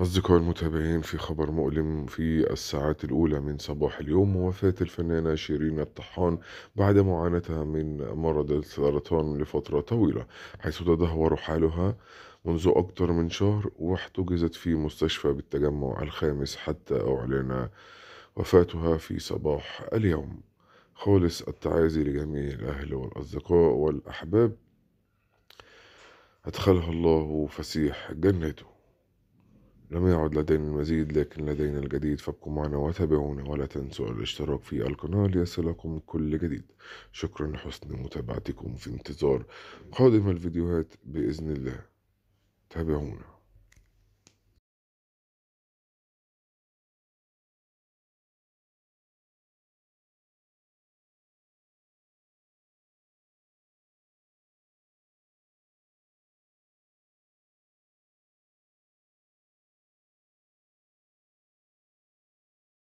أصدقائي المتابعين في خبر مؤلم في الساعات الأولى من صباح اليوم وفاة الفنانة شيرين الطحان بعد معاناتها من مرض السرطان لفترة طويلة حيث تدهور حالها منذ أكثر من شهر واحتجزت في مستشفى بالتجمع الخامس حتى أعلن وفاتها في صباح اليوم خالص التعازي لجميع الأهل والأصدقاء والأحباب أدخلها الله فسيح جنته لم يعد لدينا المزيد لكن لدينا الجديد فابقوا معنا وتابعونا ولا تنسوا الاشتراك في القناة ليصلكم كل جديد شكرا لحسن متابعتكم في انتظار قادم الفيديوهات بإذن الله تابعونا